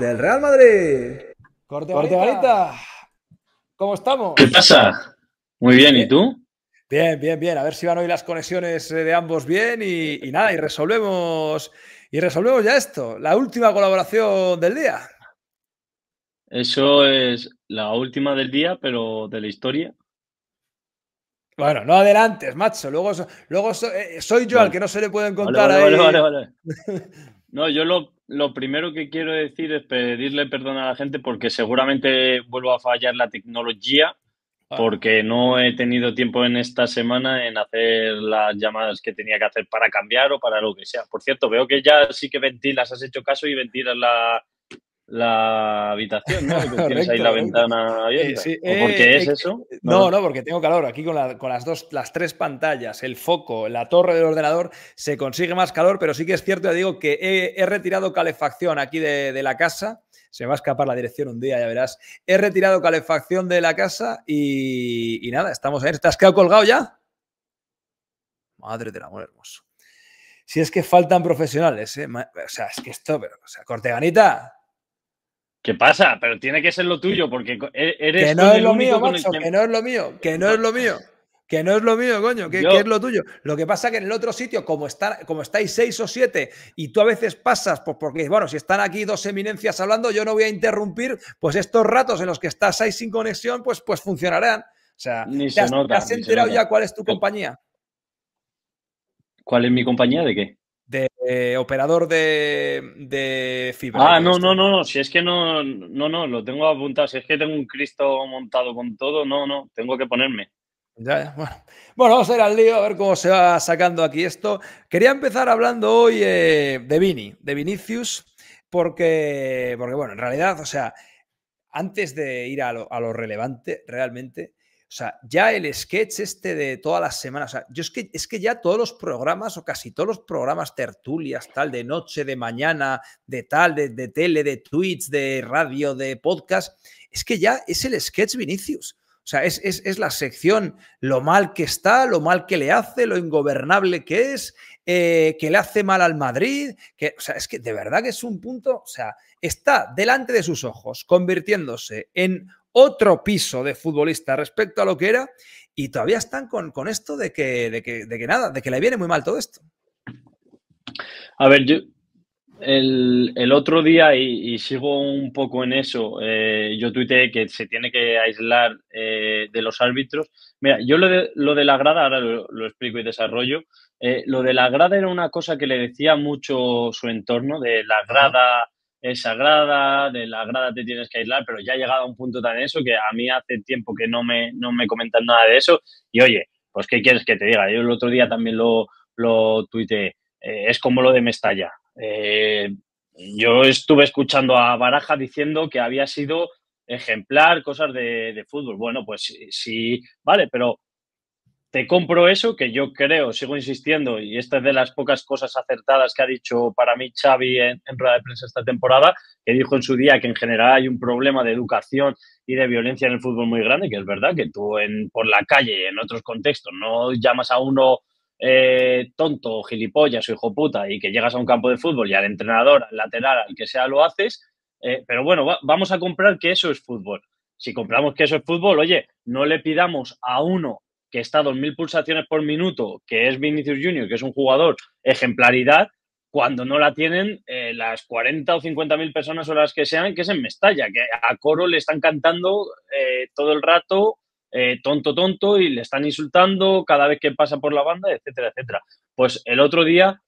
Del Real Madrid. Corte, ¿Cómo estamos? ¿Qué pasa? Muy bien, ¿y tú? Bien, bien, bien. A ver si van hoy las conexiones eh, de ambos bien y, nada, y resolvemos y resolvemos ya esto. La última colaboración del día. Eso es la última del día, pero de la historia. Bueno, no adelantes, macho. Luego, luego eh, soy, yo al que no se le puede contar vale, vale, ahí. No, yo lo, primero que quiero decir es pedirle perdón a la gente porque seguramente vuelvo a fallar la tecnología ah. porque no he tenido tiempo en esta semana en hacer las llamadas que tenía que hacer para cambiar o para lo que sea. Por cierto, veo que ya sí que ventilas, has hecho caso y ventilas la, la habitación, ¿no? tienes ahí la ¿eh? ventana abierta. ¿Por qué eh, es eh, eso? No, no, porque tengo calor. Aquí con, las dos, las tres pantallas, el foco, la torre del ordenador, se consigue más calor, pero sí que es cierto, ya digo, que he, retirado calefacción aquí de, la casa. Se me va a escapar la dirección un día, ya verás. He retirado calefacción de la casa y, nada, estamos ahí. ¿Te has quedado colgado ya? Madre del amor hermoso. Si es que faltan profesionales, ¿eh? O sea, es que esto, pero, o sea, corteganita. ¿Qué pasa? Pero tiene que ser lo tuyo, porque e-, eres. Que no es lo mío, que... no es lo mío, que no es lo mío. Que no es lo mío, coño, que, es lo tuyo. Lo que pasa que en el otro sitio, como, está como estáis seis o siete, y tú a veces pasas, pues porque, bueno, si están aquí dos eminencias hablando, yo no voy a interrumpir, pues estos ratos en los que estás ahí sin conexión, pues, pues funcionarán. O sea, ni se ¿te has enterado ya cuál es tu compañía? ¿Cuál es mi compañía de qué? de eh, operador de, de, fibra. Ah, no, no, no, si es que no, no, no, lo tengo apuntado, si es que tengo un Cristo montado con todo, no, no, tengo que ponerme. Ya, ya, bueno. bueno, vamos a ir al lío a ver cómo se va sacando aquí esto. Quería empezar hablando hoy eh, de Vini, de Vinicius, porque, porque, bueno, en realidad, o sea, antes de ir a lo, a lo relevante, realmente, o sea, ya el sketch este de todas las semanas, o sea, yo es que, es que ya todos los programas o casi todos los programas tertulias, tal, de noche, de mañana, de tal, de, de tele, de tweets, de radio, de podcast, es que ya es el sketch Vinicius. O sea, es, la sección lo mal que está, lo mal que le hace, lo ingobernable que es, eh, que le hace mal al Madrid. Que, o sea, es que de verdad que es un punto, o sea, está delante de sus ojos, convirtiéndose en otro piso de futbolista respecto a lo que era y todavía están con, esto de que, de, que, nada, de que le viene muy mal todo esto. A ver, yo, el, otro día, y, sigo un poco en eso, eh, yo tuiteé que se tiene que aislar eh, de los árbitros. Mira, yo lo de, lo de la grada, ahora lo, explico y desarrollo, eh, lo de la grada era una cosa que le decía mucho su entorno, de la grada es sagrada, de la grada te tienes que aislar, pero ya ha llegado a un punto tan eso que a mí hace tiempo que no me, no me comentan nada de eso. Y oye, pues ¿qué quieres que te diga? Yo el otro día también lo, lo tuiteé, eh, es como lo de Mestalla. Eh, yo estuve escuchando a Baraja diciendo que había sido ejemplar, cosas de, de fútbol. Bueno, pues sí, vale, pero te compro eso que yo creo, sigo insistiendo, y esta es de las pocas cosas acertadas que ha dicho para mí Xavi en, rueda de prensa esta temporada, que dijo en su día que en general hay un problema de educación y de violencia en el fútbol muy grande, que es verdad que tú en, por la calle, en otros contextos, no llamas a uno tonto eh, tonto, gilipollas o hijo puta y que llegas a un campo de fútbol y al entrenador, al lateral, al que sea, lo haces, eh, pero bueno, vamos a comprar que eso es fútbol. Si compramos que eso es fútbol, oye, no le pidamos a uno que está a 2.000 pulsaciones por minuto, que es Vinicius Junior, que es un jugador ejemplaridad, cuando no la tienen eh, las 40 o 50.000 mil personas o las que sean, que es en Mestalla, que a coro le están cantando eh, todo el rato eh, tonto, tonto y le están insultando cada vez que pasa por la banda, etcétera, etcétera. Pues el otro día,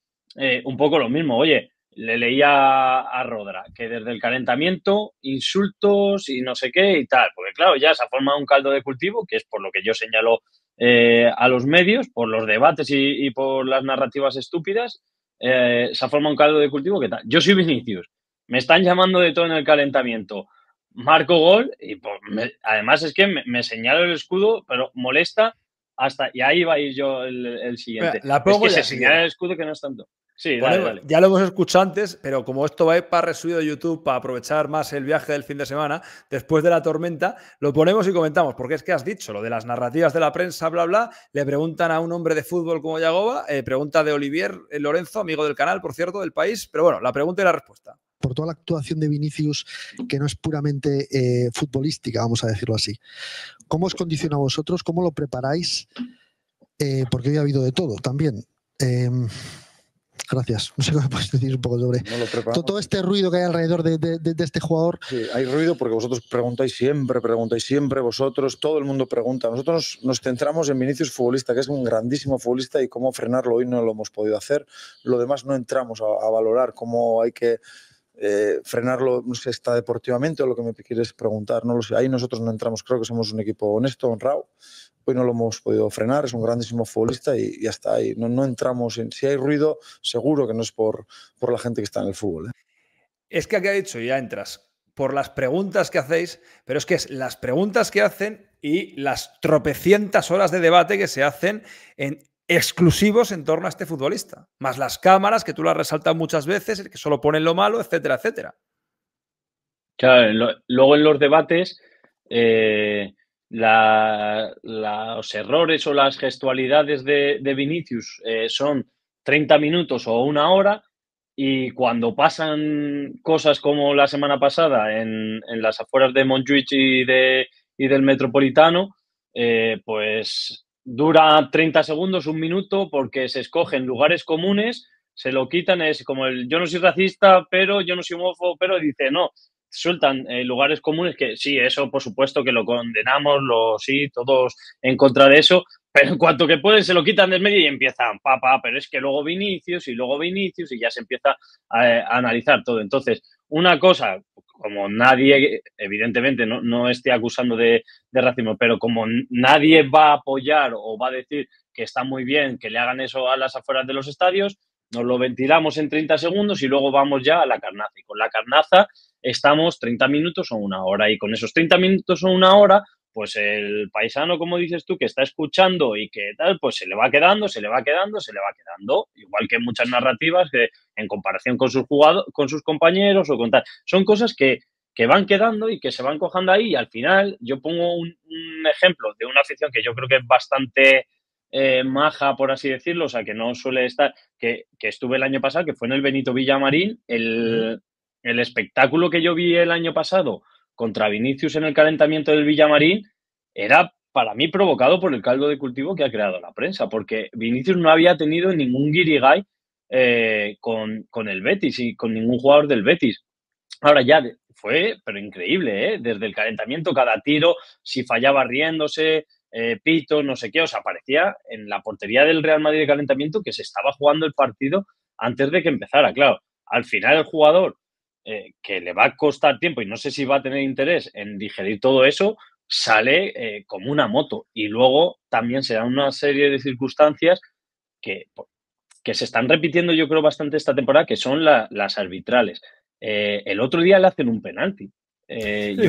un poco lo mismo, oye, le leía a Rodra que desde el calentamiento, insultos y no sé qué y tal, porque claro, ya se ha formado un caldo de cultivo, que es por lo que yo señalo eh, a los medios por los debates y, por las narrativas estúpidas, eh, se forma un caldo de cultivo que tal. Yo soy Vinicius, me están llamando de todo en el calentamiento. Marco gol y pues, además es que me, señalo el escudo, pero molesta hasta, y ahí va a ir yo el, siguiente. es se señala el escudo que no es tanto. Sí, Ya lo hemos escuchado antes, pero como esto va a ir para resubido de YouTube, para aprovechar más el viaje del fin de semana, después de la tormenta, lo ponemos y comentamos, porque es que has dicho lo de las narrativas de la prensa, bla, bla, le preguntan a un hombre de fútbol como Yagoba, eh, pregunta de Olivier eh, Lorenzo, amigo del canal, por cierto, del país, pero bueno, la pregunta y la respuesta por toda la actuación de Vinicius, que no es puramente eh, futbolística, vamos a decirlo así. ¿Cómo os condiciona a vosotros? ¿Cómo lo preparáis? porque hoy ha habido de todo también. Em, Gracias. No sé qué me puedes decir un poco sobre todo, este ruido que hay alrededor de, este jugador. Sí, hay ruido porque vosotros preguntáis siempre, preguntáis siempre, vosotros, todo el mundo pregunta. Nosotros nos centramos en Vinicius futbolista, que es un grandísimo futbolista y cómo frenarlo hoy no lo hemos podido hacer. Lo demás no entramos a valorar cómo hay que eh, frenarlo no sé, está deportivamente o lo que me quieres preguntar, no lo sé. Ahí nosotros no entramos, creo que somos un equipo honesto, honrado. Hoy no lo hemos podido frenar, es un grandísimo futbolista y ya está. ahí no, no entramos, en, si hay ruido, seguro que no es por, por la gente que está en el fútbol. ¿eh? Es que aquí ha dicho, ya entras, por las preguntas que hacéis, pero es que es las preguntas que hacen y las tropecientas horas de debate que se hacen en exclusivos en torno a este futbolista, más las cámaras que tú las resaltas muchas veces, que solo ponen lo malo, etcétera, etcétera. Claro, luego en los debates, eh, los errores o las gestualidades de, Vinicius eh, son 30 minutos o una hora, y cuando pasan cosas como la semana pasada en, las afueras de Montjuic y, y del Metropolitano, eh, pues dura 30 segundos, un minuto, porque se escogen lugares comunes, se lo quitan, es como el yo no soy racista, pero yo no soy homófobo, pero dice no, sueltan eh, lugares comunes que sí, eso por supuesto que lo condenamos, lo sí, todos en contra de eso, pero en cuanto que pueden se lo quitan del medio y empiezan, papá, pero es que luego Vinicius y luego Vinicius y ya se empieza eh, a analizar todo. Entonces, una cosa como nadie, evidentemente no, no estoy acusando de, de racismo, pero como nadie va a apoyar o va a decir que está muy bien que le hagan eso a las afueras de los estadios, nos lo ventilamos en 30 segundos y luego vamos ya a la carnaza. Y con la carnaza estamos 30 minutos o una hora. Y con esos 30 minutos o una hora pues el paisano, como dices tú, que está escuchando y que tal, pues se le va quedando, se le va quedando, se le va quedando. Igual que muchas narrativas que en comparación con sus, con sus compañeros o con tal. Son cosas que, van quedando y que se van cojando ahí. Y al final, yo pongo un, ejemplo de una afición que yo creo que es bastante eh, maja, por así decirlo, o sea, que no suele estar, que, estuve el año pasado, que fue en el Benito Villamarín, el espectáculo que yo vi el año pasado contra Vinicius en el calentamiento del Villamarín era para mí provocado por el caldo de cultivo que ha creado la prensa, porque Vinicius no había tenido ningún guirigay eh, con, el Betis y con ningún jugador del Betis. Ahora ya fue, pero increíble, ¿eh? desde el calentamiento, cada tiro, si fallaba riéndose, eh, pito, no sé qué, o sea, parecía en la portería del Real Madrid de calentamiento que se estaba jugando el partido antes de que empezara, claro. Al final el jugador eh, que le va a costar tiempo y no sé si va a tener interés en digerir todo eso, sale eh, como una moto. Y luego también se dan una serie de circunstancias que, que se están repitiendo yo creo bastante esta temporada, que son las arbitrales. Eh, el otro día le hacen un penalti. yo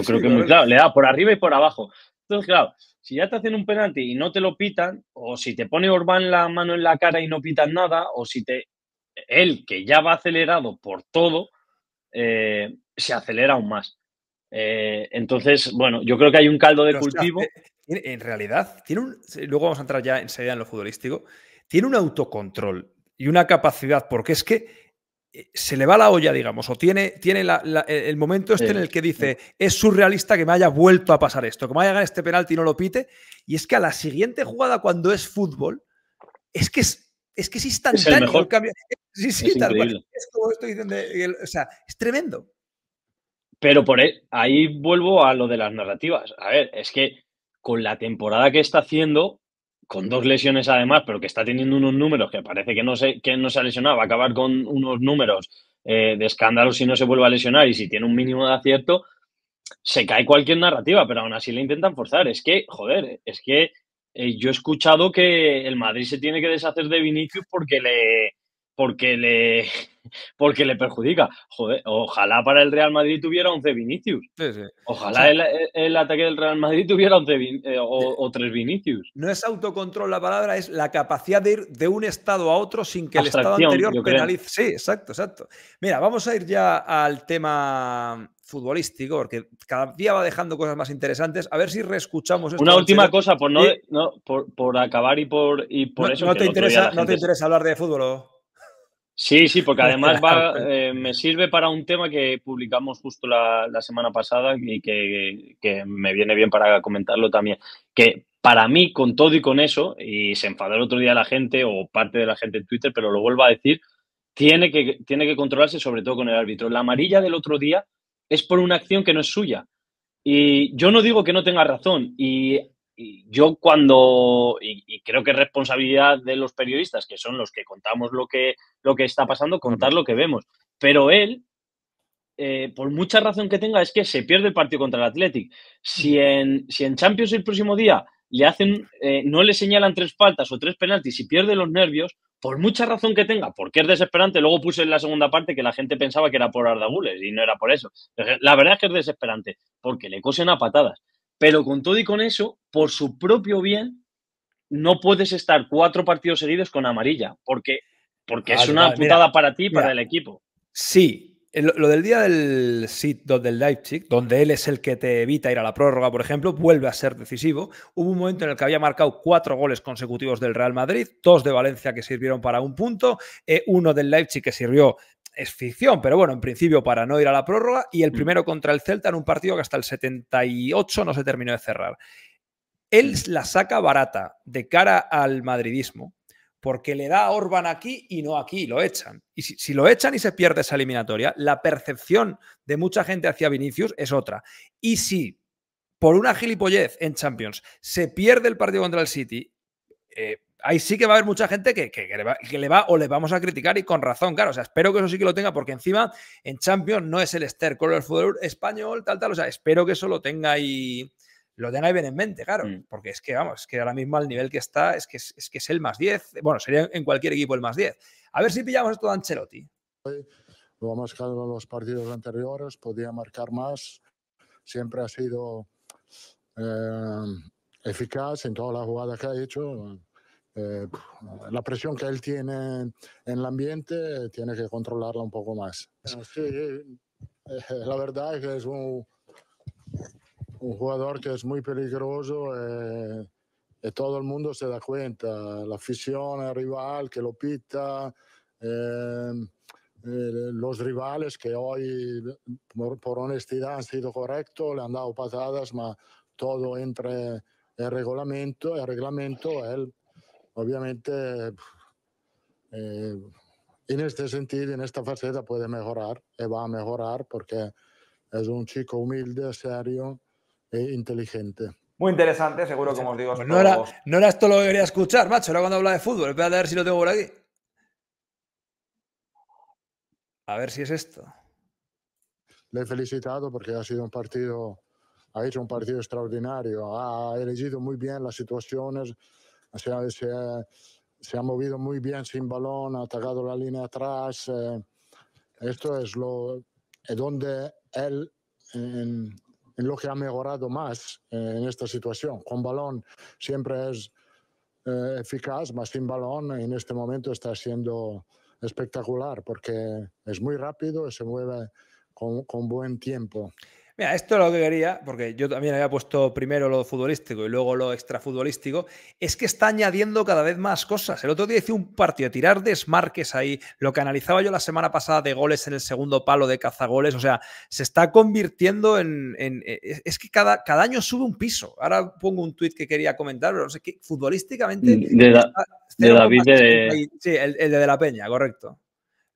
creo que muy claro, le da por arriba y por abajo. Entonces, claro, si ya te hacen un penalti y no te lo pitan, o si te pone Orbán la mano en la cara y no pitan nada, o si te él que ya va acelerado por todo, eh, se acelera aún más. Eh, entonces, bueno, yo creo que hay un caldo de cultivo. Eh, en realidad, tiene luego vamos a entrar ya enseguida en lo futbolístico, tiene un autocontrol y una capacidad, porque es que se le va la olla, digamos, o tiene, tiene el momento este en el que dice, es surrealista que me haya vuelto a pasar esto, que me haya ganado este penalti y no lo pite, y es que a la siguiente jugada cuando es fútbol, es que es, que es instantáneo. el, El cambio, Sí, sí, tal cual. Es como estoy diciendo. o sea, es tremendo. Pero por e, ahí, vuelvo a lo de las narrativas. A ver, es que con la temporada que está haciendo, con dos lesiones además, pero que está teniendo unos números que parece que no se, que no se ha lesionado, va a acabar con unos números eh, de escándalo si no se vuelve a lesionar y si tiene un mínimo de acierto, se cae cualquier narrativa, pero aún así le intentan forzar. Es que, joder, es que eh, yo he escuchado que el Madrid se tiene que deshacer de Vinicius porque le, porque le, porque le perjudica. Joder, ojalá para el Real Madrid tuviera 11 Vinicius. Ojalá el, ataque del Real Madrid tuviera 11 eh, o, 3 Vinicius. No es autocontrol la palabra, es la capacidad de ir de un estado a otro sin que el estado anterior penalice. Sí, exacto, exacto. Mira, vamos a ir ya al tema futbolístico, porque cada día va dejando cosas más interesantes. A ver si reescuchamos esto Una última cosa, por, no, por, acabar y por, y por eso. No, te interesa, no te interesa hablar de fútbol. ¿o? Sí, sí, porque además eh, me sirve para un tema que publicamos justo la, semana pasada y que, me viene bien para comentarlo también. Que para mí, con todo y con eso, y se enfadó el otro día la gente o parte de la gente en Twitter, pero lo vuelvo a decir, tiene que, tiene que controlarse sobre todo con el árbitro. La amarilla del otro día es por una acción que no es suya. Y yo no digo que no tenga razón, y yo cuando, y, creo que es responsabilidad de los periodistas, que son los que contamos lo que, lo que está pasando, contar lo que vemos. Pero él, eh, por mucha razón que tenga, es que se pierde el partido contra el Athletic. Si en, si en Champions el próximo día le hacen, eh, no le señalan tres faltas o tres penaltis y pierde los nervios, por mucha razón que tenga, porque es desesperante, luego puse en la segunda parte que la gente pensaba que era por Ardabules y no era por eso. La verdad es que es desesperante, porque le cosen a patadas. Pero con todo y con eso, por su propio bien, no puedes estar cuatro partidos seguidos con amarilla, porque, porque es una putada para ti y para el equipo. Sí, lo, del día del sit del Leipzig, donde él es el que te evita ir a la prórroga, por ejemplo, vuelve a ser decisivo. Hubo un momento en el que había marcado cuatro goles consecutivos del Real Madrid, dos de Valencia que sirvieron para un punto, eh, uno del Leipzig que sirvió, es ficción, pero bueno, en principio para no ir a la prórroga, y el mm. primero contra el Celta en un partido que hasta el 78 no se terminó de cerrar. Él mm. la saca barata de cara al madridismo, porque le da a Orban aquí y no aquí, lo echan. Y si, lo echan y se pierde esa eliminatoria, la percepción de mucha gente hacia Vinicius es otra. Y si por una gilipollez en Champions se pierde el partido contra el City, eh, ahí sí que va a haber mucha gente que, que, le va, o le vamos a criticar y con razón, claro. O sea, espero que eso sí que lo tenga, porque encima en Champions no es el color del fútbol español, tal, tal. O sea, espero que eso lo tenga ahí lo tenga bien en mente, claro, mm. porque es que, vamos, que ahora mismo al nivel que está, es que es, que es el más 10, bueno, sería en cualquier equipo el más 10. A ver si pillamos esto de Ancelotti. Lo ha marcado los partidos anteriores, podía marcar más, siempre ha sido eh, eficaz en toda la jugada que ha hecho. Eh, la presión que él tiene en el ambiente tiene que controlarla un poco más. Sí, eh, la verdad es que es un un jugador que es muy peligroso y eh, eh, todo el mundo se da cuenta, la afición, el rival que lo pita, eh, los rivales que hoy por, honestidad han sido correctos, le han dado patadas, pero todo entre el reglamento, el reglamento, él obviamente en este sentido, en esta faceta puede mejorar y va a mejorar porque es un chico humilde, serio, e inteligente. Muy interesante, seguro, pues, como os digo. Pues no, era, no era esto lo que quería escuchar, macho, era cuando hablaba de fútbol. Espérate a ver si lo tengo por aquí. A ver si es esto. Le he felicitado porque ha sido un partido, ha hecho un partido extraordinario, ha elegido muy bien las situaciones, se, ha movido muy bien sin balón, ha atacado la línea atrás. Eh, esto es lo es eh, donde él en, en lo que ha mejorado más eh, en esta situación. Con balón siempre es eh, eficaz, más sin balón en este momento está siendo espectacular porque es muy rápido, y se mueve con buen tiempo. Mira, esto es lo que quería, porque yo también había puesto primero lo futbolístico y luego lo extrafutbolístico, es que está añadiendo cada vez más cosas. El otro día hice un partido, tirar desmarques ahí, lo que analizaba yo la semana pasada de goles en el segundo palo de cazagoles, o sea, se está convirtiendo en... E, e, es que cada, cada año sube un piso. Ahora pongo un tuit que quería comentar, pero no sé qué, futbolísticamente... De, David de... Sí, el, el de la Peña, correcto.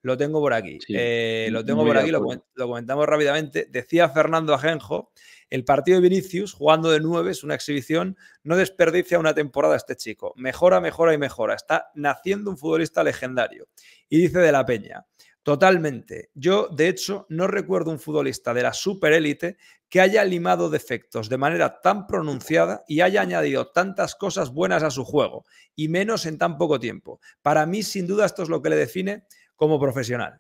Lo tengo por aquí. Eh, lo tengo por aquí, lo, lo, comentamos rápidamente. Decía Fernando Ajenjo, el partido de Vinicius, jugando de nueve, es una exhibición, no desperdicia una temporada este chico. Mejora, mejora y mejora. Está naciendo un futbolista legendario. Y dice de la Peña, Totalmente. Yo, de hecho, no recuerdo un futbolista de la superélite que haya limado defectos de manera tan pronunciada y haya añadido tantas cosas buenas a su juego, y menos en tan poco tiempo. Para mí, sin duda, esto es lo que le define como profesional.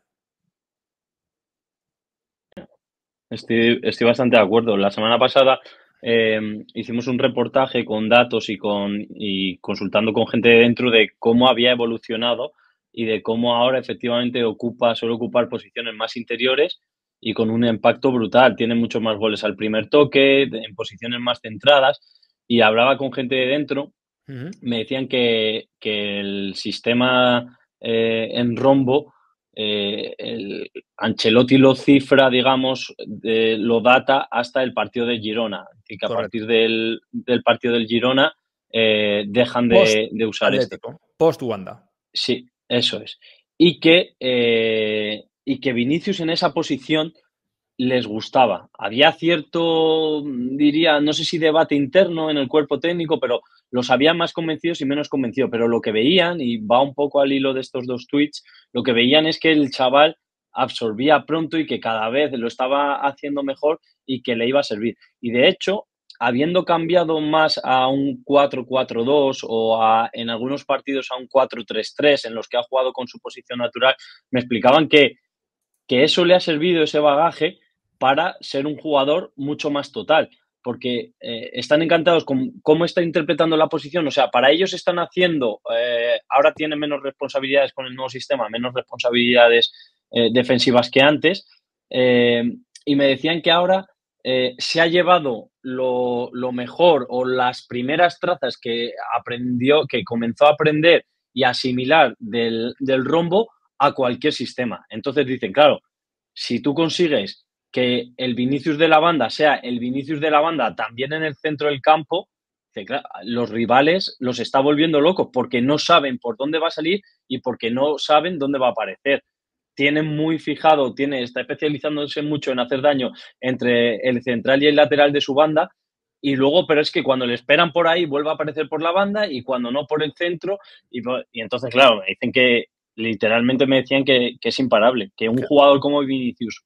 Estoy, bastante de acuerdo. La semana pasada eh, hicimos un reportaje con datos y, con, y consultando con gente de dentro de cómo había evolucionado y de cómo ahora efectivamente ocupa, suele ocupar posiciones más interiores y con un impacto brutal. Tiene muchos más goles al primer toque, en posiciones más centradas. Y hablaba con gente de dentro, me decían que, que el sistema eh, en rombo, eh, el Ancelotti lo cifra, digamos, lo data hasta el partido de Girona. y que a partir del, partido del Girona eh, dejan de, usar este. Post Wanda. Sí, eso es. Y que, y que Vinicius en esa posición les gustaba. Había cierto, diría, no sé si debate interno en el cuerpo técnico, pero los había más convencidos y menos convencidos. Pero lo que veían, y va un poco al hilo de estos dos tweets, lo que veían es que el chaval absorbía pronto y que cada vez lo estaba haciendo mejor y que le iba a servir. Y de hecho, habiendo cambiado más a un 4-4-2 o a, en algunos partidos a un 4-3-3 en los que ha jugado con su posición natural, me explicaban que, que eso le ha servido, ese bagaje, para ser un jugador mucho más total, porque eh, están encantados con cómo está interpretando la posición, o sea, para ellos están haciendo, eh, ahora tienen menos responsabilidades con el nuevo sistema, menos responsabilidades eh, defensivas que antes, y me decían que ahora se ha llevado lo, mejor o las primeras trazas que aprendió, que comenzó a aprender y asimilar del rombo a cualquier sistema. Entonces dicen, claro, si tú consigues que el Vinicius de la banda sea el Vinicius de la banda también en el centro del campo, los rivales los está volviendo locos porque no saben por dónde va a salir y porque no saben dónde va a aparecer. Tienen muy fijado, tiene, está especializándose mucho en hacer daño entre el central y el lateral de su banda. Y luego, pero es que cuando le esperan por ahí, vuelve a aparecer por la banda y cuando no, por el centro. Y, entonces, claro, me dicen que literalmente me decían que es imparable, que un jugador como Vinicius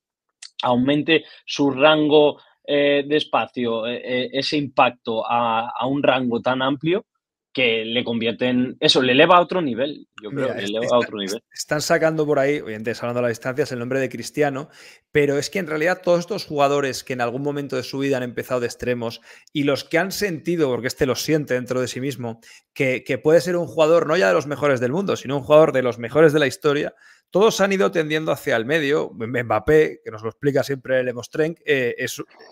aumente su rango eh, de espacio, eh, eh, ese impacto a, un rango tan amplio que le convierte en eso, le eleva a otro nivel. Yo creo que le eleva a otro nivel. Están sacando por ahí, obviamente, hablando a las distancias, el nombre de Cristiano, pero es que en realidad todos estos jugadores que en algún momento de su vida han empezado de extremos y los que han sentido, porque este lo siente dentro de sí mismo, que puede ser un jugador no ya de los mejores del mundo, sino un jugador de los mejores de la historia, todos han ido tendiendo hacia el medio. Mbappé, que nos lo explica siempre el Emostrenk, eh,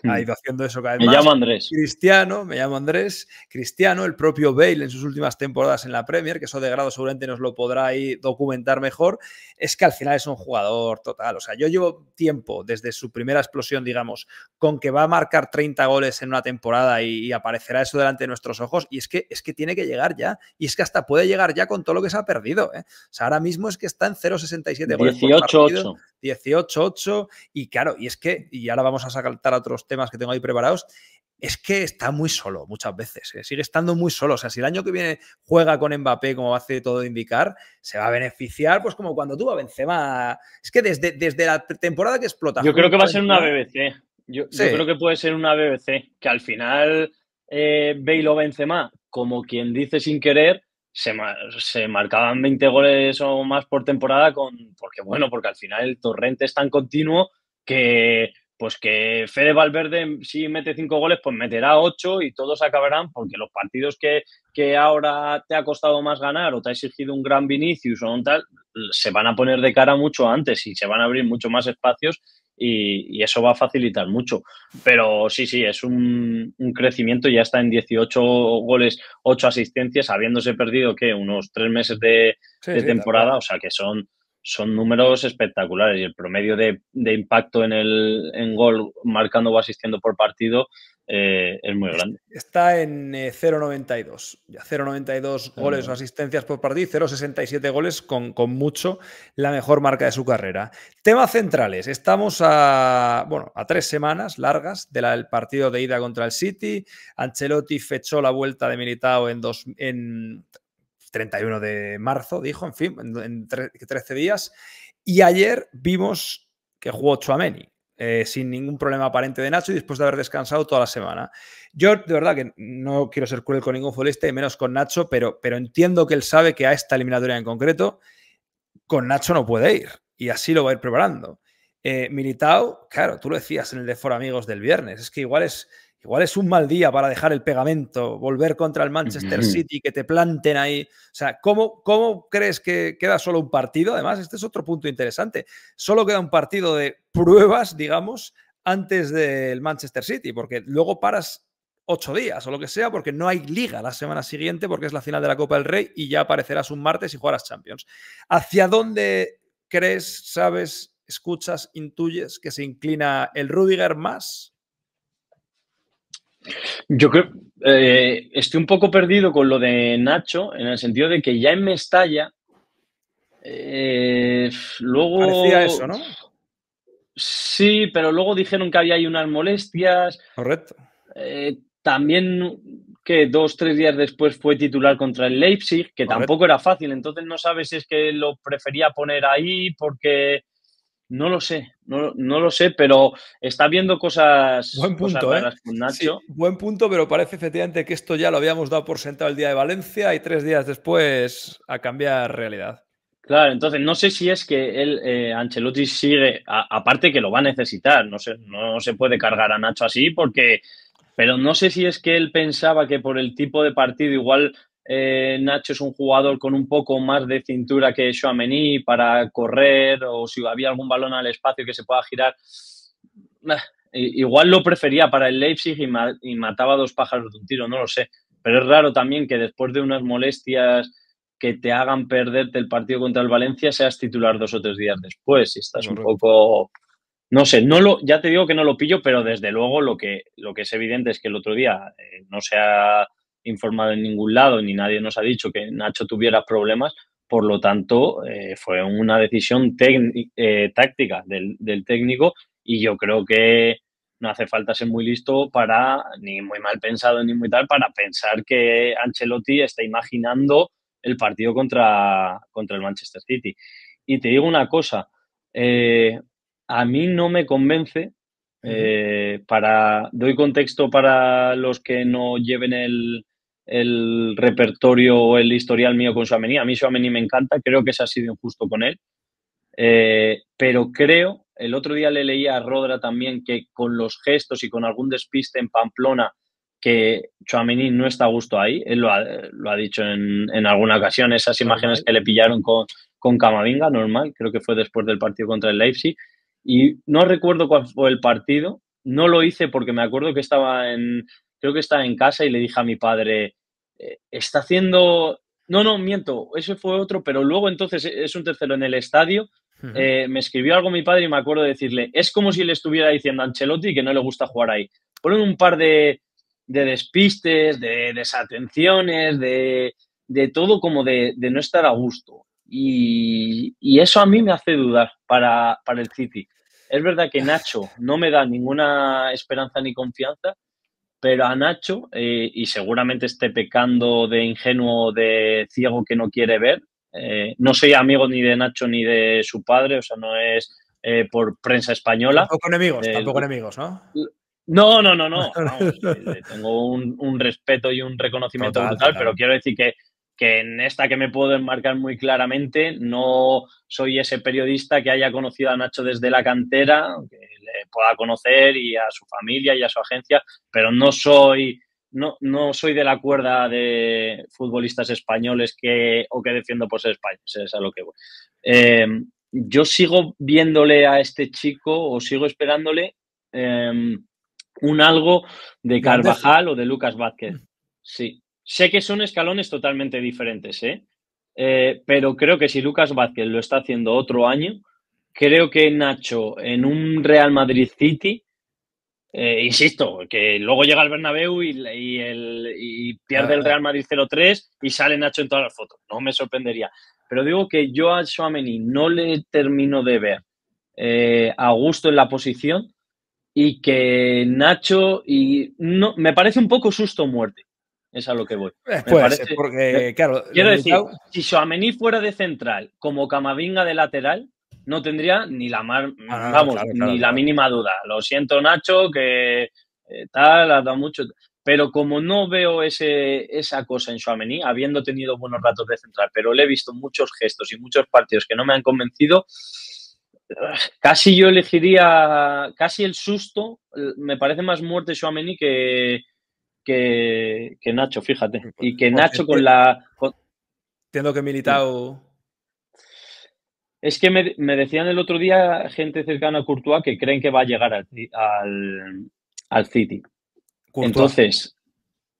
hmm. ha ido haciendo eso cada vez más. Me llamo Andrés. Cristiano, me llamo Andrés. Cristiano, el propio Bale en sus últimas temporadas en la Premier, que eso de grado seguramente nos lo podrá ahí documentar mejor, es que al final es un jugador total. O sea, yo llevo tiempo desde su primera explosión, digamos, con que va a marcar 30 goles en una temporada y, aparecerá eso delante de nuestros ojos. Y es que, es que tiene que llegar ya. Y es que hasta puede llegar ya con todo lo que se ha perdido. ¿eh? O sea, ahora mismo es que está en 0,60 18, 8. 18, 8. Y claro, y es que, y ahora vamos a saltar otros temas que tengo ahí preparados, es que está muy solo muchas veces, ¿eh? sigue estando muy solo. O sea, si el año que viene juega con Mbappé, como hace todo indicar, se va a beneficiar, pues como cuando tuvo a Benzema. Es que desde, desde la temporada que explota. Yo creo que va a ser una BBC. Yo, creo que puede ser una BBC, que al final eh, Bale o Benzema, como quien dice sin querer, se, se, marcaban 20 goles o más por temporada con porque bueno, porque al final el torrente es tan continuo que pues que Fede Valverde si mete 5 goles, pues meterá 8 y todos acabarán porque los partidos que, que, ahora te ha costado más ganar o te ha exigido un gran Vinicius o un tal, se van a poner de cara mucho antes y se van a abrir mucho más espacios y, eso va a facilitar mucho. Pero sí, sí, es un, crecimiento, ya está en 18 goles, 8 asistencias, habiéndose perdido que unos tres meses de, temporada, o sea que son, son números espectaculares y el promedio de, de impacto en el en gol marcando o asistiendo por partido eh, es muy grande. Está en 0,92. Eh, 0,92 goles o asistencias por partido, 0,67 goles con, mucho la mejor marca de su carrera. Temas centrales. Estamos a, bueno, a tres semanas largas del partido de ida contra el City. Ancelotti fechó la vuelta de Militao en, en 31 de marzo, dijo, en fin, en, en 13 días. Y ayer vimos que jugó Chuameni. Eh, sin ningún problema aparente de Nacho y después de haber descansado toda la semana. Yo de verdad que no quiero ser cruel con ningún futbolista y menos con Nacho, pero, pero entiendo que él sabe que a esta eliminatoria en concreto con Nacho no puede ir y así lo va a ir preparando. Eh, Militao, claro, tú lo decías en el de For Amigos del viernes, es que igual es Igual es un mal día para dejar el pegamento, volver contra el Manchester City, que te planten ahí. O sea, ¿cómo, ¿cómo crees que queda solo un partido? Además, este es otro punto interesante. Solo queda un partido de pruebas, digamos, antes del Manchester City, porque luego paras ocho días o lo que sea, porque no hay liga la semana siguiente, porque es la final de la Copa del Rey y ya aparecerás un martes y jugarás Champions. ¿Hacia dónde crees, sabes, escuchas, intuyes que se inclina el Rudiger más yo creo, que eh, estoy un poco perdido con lo de Nacho, en el sentido de que ya en Mestalla, eh, luego... eso, ¿no? Sí, pero luego dijeron que había ahí unas molestias. Correcto. Eh, también que dos, tres días después fue titular contra el Leipzig, que tampoco era fácil, entonces no sabes si es que lo prefería poner ahí porque no lo sé, no, lo sé, pero está viendo cosas, buen punto, ¿eh? con Nacho. buen punto, pero parece efectivamente que esto ya lo habíamos dado por sentado el día de Valencia y tres días después a cambiar realidad. Claro, entonces no sé si es que él, eh, Ancelotti sigue, aparte que lo va a necesitar, no se, no se puede cargar a Nacho así porque, pero no sé si es que él pensaba que por el tipo de partido igual eh, Nacho es un jugador con un poco más de cintura que Chouameni para correr o si había algún balón al espacio que se pueda girar. Igual lo prefería para el Leipzig y, mataba dos pájaros de un tiro, no lo sé. Pero es raro también que después de unas molestias que te hagan perderte el partido contra el Valencia seas titular dos o tres días después. y estás un poco. No sé, no lo, ya te digo que no lo pillo, pero desde luego lo que, lo que es evidente es que el otro día eh, no se ha informado en ningún lado ni nadie nos ha dicho que Nacho tuviera problemas. Por lo tanto, eh, fue una decisión eh, táctica del, del, técnico y yo creo que no hace falta ser muy listo para, ni muy mal pensado ni muy tal, para pensar que Ancelotti está imaginando el partido contra, contra el Manchester City. Y te digo una cosa, eh, a mí no me convence, eh, para, doy contexto para los que no lleven el, el repertorio o el historial mío con Suamení. A mí Suamení me encanta, creo que se ha sido justo con él. Eh, pero creo, el otro día le leía a Rodra también que con los gestos y con algún despiste en Pamplona, que Suameni no está a gusto ahí. Él lo ha, dicho en, alguna ocasión, esas imágenes que le pillaron con, con Camavinga, normal, creo que fue después del partido contra el Leipzig. Y no recuerdo cuál fue el partido, no lo hice porque me acuerdo que estaba en, creo que estaba en casa y le dije a mi padre, eh, está haciendo... No, no, miento, ese fue otro, pero luego entonces e, es un tercero en el estadio. Eh, me escribió algo mi padre y me acuerdo de decirle, es como si le estuviera diciendo a Ancelotti que no le gusta jugar ahí. Ponen un par de, despistes, de desatenciones, de, de todo como de, no estar a gusto. Y, eso a mí me hace dudar para, para el City. Es verdad que Nacho no me da ninguna esperanza ni confianza, pero a Nacho, eh, y seguramente esté pecando de ingenuo, de ciego que no quiere ver, eh, no soy amigo ni de Nacho ni de su padre, o sea, no es eh, por prensa española. Tampoco enemigos, tampoco enemigos, ¿no? No, no, no, no. tengo un, respeto y un reconocimiento total, brutal, pero quiero decir que, que en esta que me puedo enmarcar muy claramente, no soy ese periodista que haya conocido a Nacho desde la cantera, pueda conocer y a su familia y a su agencia, pero no soy no, no soy de la cuerda de futbolistas españoles que o que defiendo por ser españoles, a lo que em, yo sigo viéndole a este chico o sigo esperándole em, un algo de Carvajal o de Lucas Vázquez. Mm. Sí, sé que son escalones totalmente diferentes, ¿eh? ¿eh? pero creo que si Lucas Vázquez lo está haciendo otro año, creo que Nacho en un Real Madrid City, eh, insisto, que luego llega el Bernabéu y, pierde el ah. Real Madrid 0-3 y sale Nacho en todas las fotos. No me sorprendería. Pero digo que yo a Xoameni no le termino de ver eh, a gusto en la posición y que Nacho y no me parece un poco susto muerte. Es a lo que voy. Eh, me parece, porque, claro, quiero decir, si Xoameni fuera de central como Camavinga de lateral, no tendría ni la mar, ah, ni la mínima duda. Lo siento, Nacho, que eh, tal, ha dado mucho. Pero como no veo ese, esa cosa en Suamení, habiendo tenido buenos ratos de central, pero le he visto muchos gestos y muchos partidos que no me han convencido, casi yo elegiría, casi el susto, eh, me parece más muerte Suamení que, que, Nacho, fíjate. Y que Nacho con la... tengo que o. Es que me, decían el otro día gente cercana a Courtois que creen que va a llegar al, City. Entonces,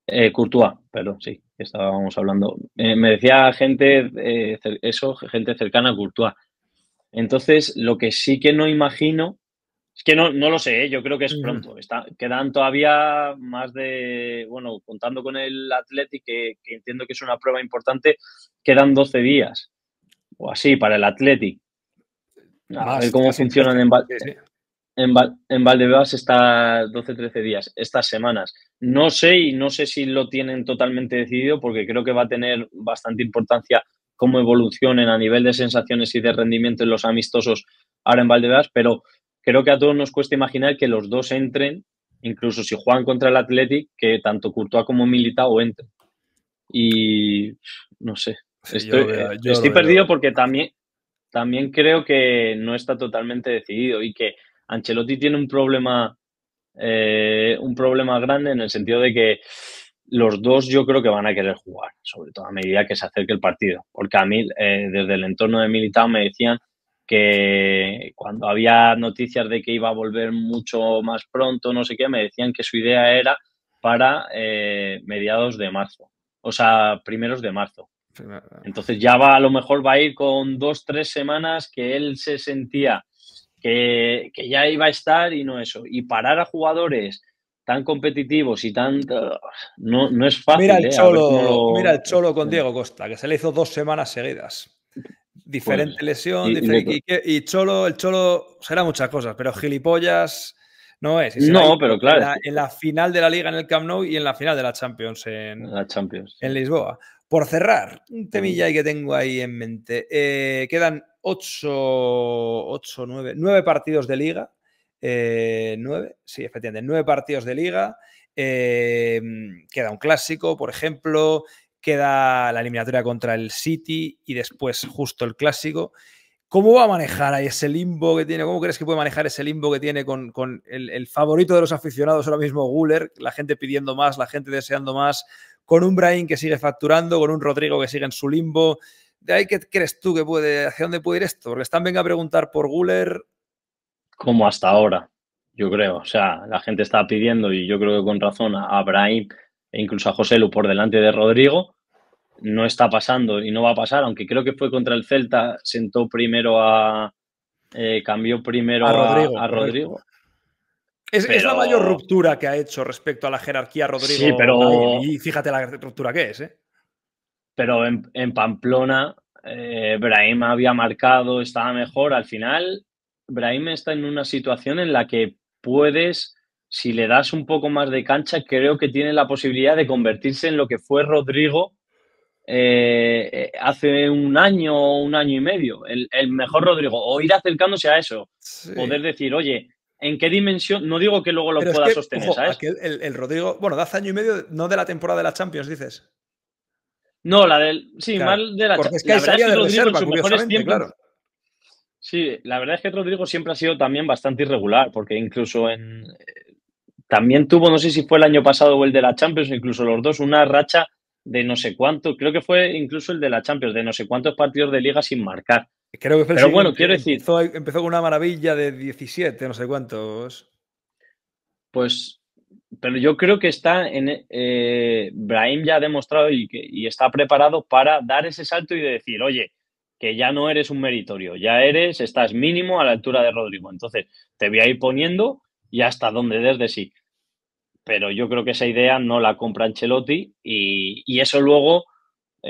eh, Courtois, perdón, sí, estábamos hablando. Eh, me decía gente, eh, eso, gente cercana a Courtois. Entonces, lo que sí que no imagino, es que no, no lo sé, ¿eh? yo creo que es pronto. quedan todavía más de, bueno, contando con el Athletic, que, que entiendo que es una prueba importante, quedan 12 días o así para el Athletic. Ah, a ver cómo funcionan en, en, Valdebebas estas 12-13 días, estas semanas. No sé y no sé si lo tienen totalmente decidido porque creo que va a tener bastante importancia cómo evolucionen a nivel de sensaciones y de rendimiento en los amistosos ahora en Valdebebas, pero creo que a todos nos cuesta imaginar que los dos entren, incluso si juegan contra el Athletic, que tanto Courtois como Militao entren. Y no sé, Estoy, eh, perdido porque también, también creo que no está totalmente decidido y que Ancelotti tiene un problema, eh, un problema grande en el sentido de que los dos yo creo que van a querer jugar, sobre todo a medida que se acerque el partido. Porque a mí, eh, desde el entorno de Militao me decían que cuando había noticias de que iba a volver mucho más pronto, no sé qué, me decían que su idea era para mediados de marzo, o sea, primeros de marzo. Entonces ya va, a lo mejor va a ir con dos, tres semanas que él se sentía que, ya iba a estar y no eso. Y parar a jugadores tan competitivos y tan... No, es fácil. Mira el, ¿eh? cholo, el cholo con Diego Costa, que se le hizo dos semanas seguidas. Diferente pues, lesión, y, Cholo, el Cholo será muchas cosas, pero gilipollas no es. No, pero claro. La, en la, final de la Liga en el Camp Nou y en la final de la Champions en, la Champions. en Lisboa. Por cerrar, un temilla que tengo ahí en mente. Eh, quedan ocho, nueve 9, partidos de liga. Eh, nueve, 9, sí, efectivamente, nueve partidos de liga. Eh, queda un clásico, por ejemplo. Queda la eliminatoria contra el City y después justo el clásico. ¿Cómo va a manejar ahí ese limbo que tiene? ¿Cómo crees que puede manejar ese limbo que tiene con, el, el, favorito de los aficionados ahora mismo, Guller? La gente pidiendo más, la gente deseando más, con un brain que sigue facturando, con un Rodrigo que sigue en su limbo. ¿De ahí qué crees tú que puede, hacia dónde puede ir esto? Porque están venga a preguntar por Guller. Como hasta ahora, yo creo. O sea, la gente está pidiendo, y yo creo que con razón, a Brain e incluso a José Lu por delante de Rodrigo. No está pasando y no va a pasar, aunque creo que fue contra el Celta, sentó primero a. Eh, cambió primero A Rodrigo. Es, la mayor ruptura que ha hecho respecto a la jerarquía Rodrigo. Sí, pero... Y fíjate la ruptura que es, ¿eh? Pero en, Pamplona, eh, Brahim había marcado, estaba mejor. Al final, Brahim está en una situación en la que puedes, si le das un poco más de cancha, creo que tiene la posibilidad de convertirse en lo que fue Rodrigo eh, eh, hace un año o un año y medio. El, mejor Rodrigo, o ir acercándose a eso. Poder decir, oye, en qué dimensión, no digo que luego lo pueda que, sostener, ¿sabes? el, el, Rodrigo, bueno, de hace año y medio, no de la temporada de la Champions, dices. No, la del, sí, mal de la Porque la Sí, la verdad es que Rodrigo siempre ha sido también bastante irregular, porque incluso en también tuvo, no sé si fue el año pasado o el de la Champions, incluso los dos, una racha de no sé cuánto, creo que fue incluso el de la Champions, de no sé cuántos partidos de liga sin marcar. Creo que Pero bueno, quiero decir. Empezó, con una maravilla de 17, no sé cuántos. Pues. Pero yo creo que está en. Eh, Brahim ya ha demostrado y, está preparado para dar ese salto y decir, oye, que ya no eres un meritorio, ya eres, estás mínimo a la altura de Rodrigo. Entonces, te voy a ir poniendo y hasta donde desde sí. Pero yo creo que esa idea no la compra Ancelotti y eso luego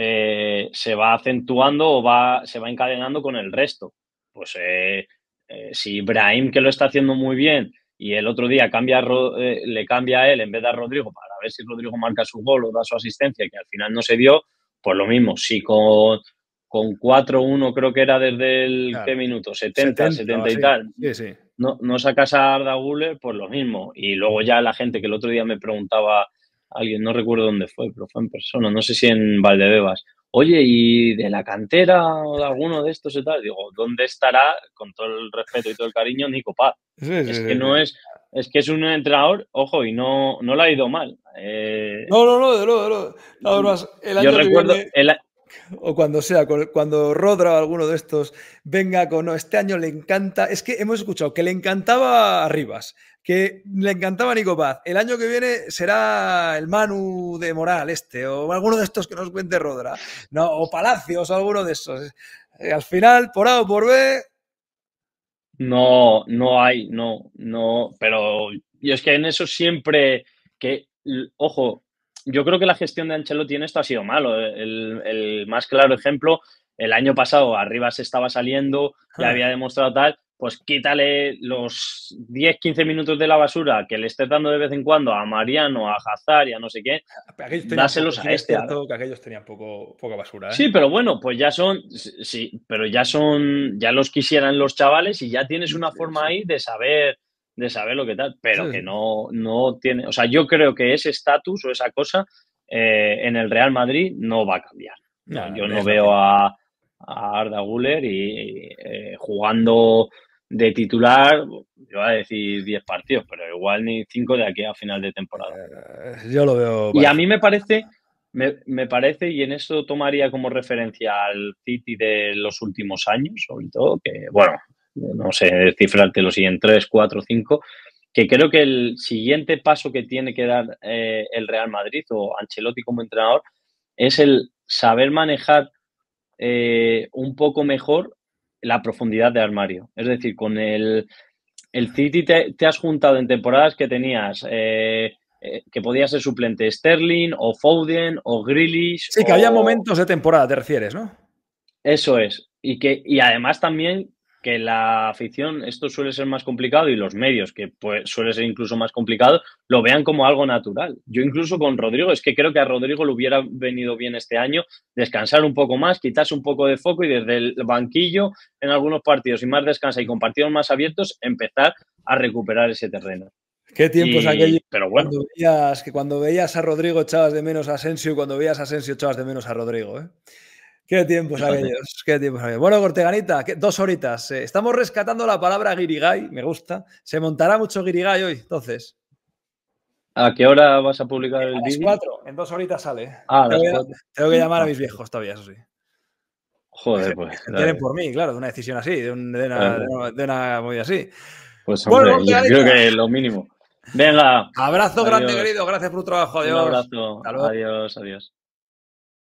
eh, se va acentuando o va, se va encadenando con el resto. Pues eh, eh, si ibrahim que lo está haciendo muy bien, y el otro día cambia, le cambia a él en vez de a Rodrigo para ver si Rodrigo marca su gol o da su asistencia, que al final no se dio, pues lo mismo, si con, con 4-1 creo que era desde el qué minuto, 70, 70, y tal. No, no sacas a Arda Guller, pues lo mismo. Y luego ya la gente que el otro día me preguntaba alguien, no recuerdo dónde fue, pero fue en persona, no sé si en Valdebebas. Oye, ¿y de la cantera o de alguno de estos y tal? Digo, ¿dónde estará, con todo el respeto y todo el cariño, Nico Paz? es que no es, es que es un entrenador, ojo, y no, no le ha ido mal. Eh. No, no, no, de no, mm, de el año Yo recuerdo, o cuando sea, cuando Rodra o alguno de estos venga con, este año le encanta, es que hemos escuchado que le encantaba a Rivas, que le encantaba Nico Paz. El año que viene será el Manu de Moral, este, o alguno de estos que nos cuente Rodra, no, o Palacios, o alguno de esos. Eh, al final, por A o por B. No, no hay, no, no, pero yo es que en eso siempre que, ojo, yo creo que la gestión de Ancelotti en esto ha sido malo. El, el más claro ejemplo, el año pasado arriba se estaba saliendo, le había demostrado tal, pues quítale los 10, 15 minutos de la basura que le estés dando de vez en cuando a Mariano, a Hazard y a no sé qué, dáselos a este. que aquellos tenían poco, poca basura. ¿eh? Sí, pero bueno, pues ya son, sí, pero ya son, ya los quisieran los chavales y ya tienes una forma ahí de saber, de saber lo que tal, pero que no, no tiene, o sea, yo creo que ese estatus o esa cosa eh, en el Real Madrid no va a cambiar. yo no veo a, Arda Guller y, eh, jugando de titular, yo voy a decir 10 partidos, pero igual ni 5 de aquí a final de temporada. Eh, yo lo veo. Y a mí me parece, me, me, parece, y en eso tomaría como referencia al City de los últimos años, sobre todo, que, bueno, no sé, cifrarte lo siguiente, 3, 4, 5, que creo que el siguiente paso que tiene que dar eh, el Real Madrid o Ancelotti como entrenador es el saber manejar eh, un poco mejor la profundidad de armario. Es decir, con el, el City te, te, has juntado en temporadas que tenías eh, eh, que podía ser suplente Sterling o Foden o Grealish. Sí, que había momentos de temporada, te refieres, ¿no? Eso es. Y, que, y además también que la afición, esto suele ser más complicado y los medios, que pues, suele ser incluso más complicado, lo vean como algo natural. Yo incluso con Rodrigo, es que creo que a Rodrigo le hubiera venido bien este año descansar un poco más, quitarse un poco de foco y desde el banquillo en algunos partidos y más descansa y con partidos más abiertos, empezar a recuperar ese terreno. Qué tiempos aquellos. Pero Cuando veías, que cuando veías a Rodrigo echabas de menos a Asensio y cuando veías a Asensio echabas de menos a Rodrigo. ¿eh? Qué tiempos aquellos, qué Bueno, Corteganita, dos horitas. Eh, estamos rescatando la palabra guirigay, me gusta. Se montará mucho guirigay hoy, entonces. ¿A qué hora vas a publicar eh, el vídeo? A las cuatro. en dos horitas sale. Ah, tengo, que, llamar a ah. mis viejos todavía, eso sí. Joder, pues. Tienen por mí, claro, de una decisión así, de, una, movida así. Pues hombre, yo creo que lo mínimo. Venga. Abrazo grande, querido. Gracias por tu trabajo. Adiós. Un abrazo. Adiós, adiós.